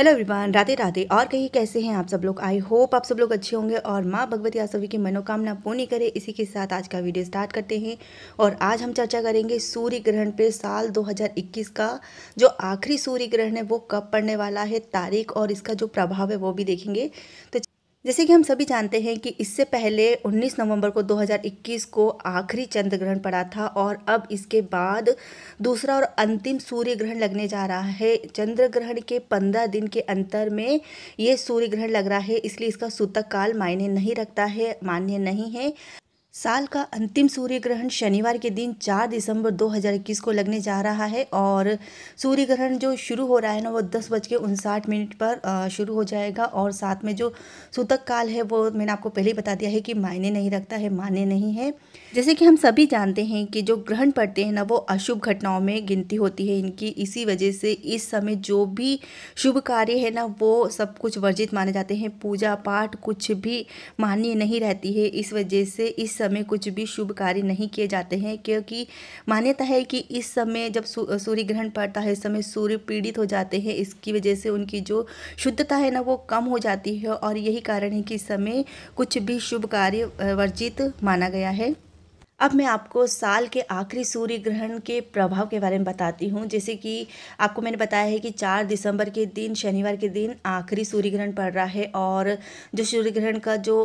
hello everyone Radhe Radhe और कहीं कैसे हैं आप सब लोग आई होप आप सब लोग अच्छे होंगे और माँ भगवती आप सभी की मनोकामना पूरी करे इसी के साथ आज का वीडियो स्टार्ट करते हैं और आज हम चर्चा करेंगे सूर्य ग्रहण पे साल 2021 का जो आखिरी सूर्य ग्रहण है वो कब पड़ने वाला है तारीख और इसका जो प्रभाव है वो भी देखेंगे तो जैसे कि हम सभी जानते हैं कि इससे पहले 19 नवंबर को 2021 को आखिरी चंद्र ग्रहण पड़ा था और अब इसके बाद दूसरा और अंतिम सूर्य ग्रहण लगने जा रहा है चंद्र ग्रहण के 15 दिन के अंतर में ये सूर्य ग्रहण लग रहा है इसलिए इसका सूतक काल मायने नहीं रखता है मान्य नहीं है साल का अंतिम सूर्य ग्रहण शनिवार के दिन 4 दिसंबर 2021 को लगने जा रहा है और सूर्य ग्रहण जो शुरू हो रहा है ना वो दस बज के उनसाठ मिनट पर शुरू हो जाएगा और साथ में जो सूतक काल है वो मैंने आपको पहले ही बता दिया है कि मायने नहीं रखता है माने नहीं है जैसे कि हम सभी जानते हैं कि जो ग्रहण पड़ते हैं ना वो अशुभ घटनाओं में गिनती होती है इनकी इसी वजह से इस समय जो भी शुभ कार्य है ना वो सब कुछ वर्जित माने जाते हैं पूजा पाठ कुछ भी मान्य नहीं रहती है इस वजह से इस समय समय कुछ भी शुभ कार्य नहीं किए जाते हैं क्योंकि मान्यता है कि इस समय जब सूर्य ग्रहण पड़ता है इस समय सूर्य पीड़ित हो जाते हैं इसकी वजह से उनकी जो शुद्धता है ना वो कम हो जाती है और यही कारण है कि इस समय कुछ भी शुभ कार्य वर्जित माना गया है अब मैं आपको साल के आखिरी सूर्य ग्रहण के प्रभाव के बारे में बताती हूँ जैसे कि आपको मैंने बताया है कि चार दिसंबर के दिन शनिवार के दिन आखिरी सूर्य ग्रहण पड़ रहा है और जो सूर्य ग्रहण का जो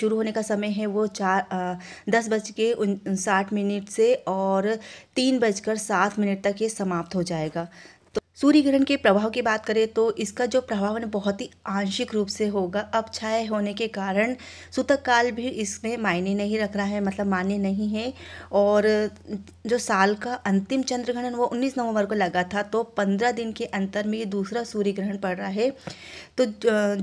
शुरू होने का समय है वो चार दस बज के साठ मिनट से और तीन बजकर सात मिनट तक ये समाप्त हो जाएगा सूर्य ग्रहण के प्रभाव की बात करें तो इसका जो प्रभाव है बहुत ही आंशिक रूप से होगा अब छाये होने के कारण सूतक काल भी इसमें मायने नहीं रख रहा है मतलब मान्य नहीं है और जो साल का अंतिम चंद्र ग्रहण वो 19 नवंबर को लगा था तो 15 दिन के अंतर में ये दूसरा सूर्य ग्रहण पड़ रहा है तो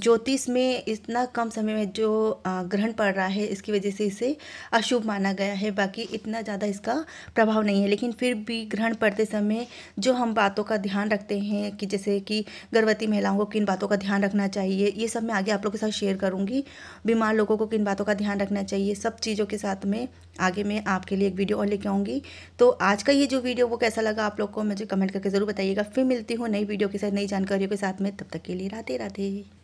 ज्योतिष में इतना कम समय में जो ग्रहण पड़ रहा है इसकी वजह से इसे अशुभ माना गया है बाकी इतना ज़्यादा इसका प्रभाव नहीं है लेकिन फिर भी ग्रहण पड़ते समय जो हम बातों का ध्यान रखते करते हैं कि जैसे कि गर्भवती महिलाओं को किन बातों का ध्यान रखना चाहिए ये सब मैं आगे आप लोगों के साथ शेयर करूँगी बीमार लोगों को किन बातों का ध्यान रखना चाहिए सब चीज़ों के साथ में आगे मैं आपके लिए एक वीडियो और लेके आऊँगी तो आज का ये जो वीडियो वो कैसा लगा आप लोग को मुझे कमेंट करके ज़रूर बताइएगा फिर मिलती हूँ नई वीडियो के साथ नई जानकारियों के साथ में तब तक के लिए राधे राधे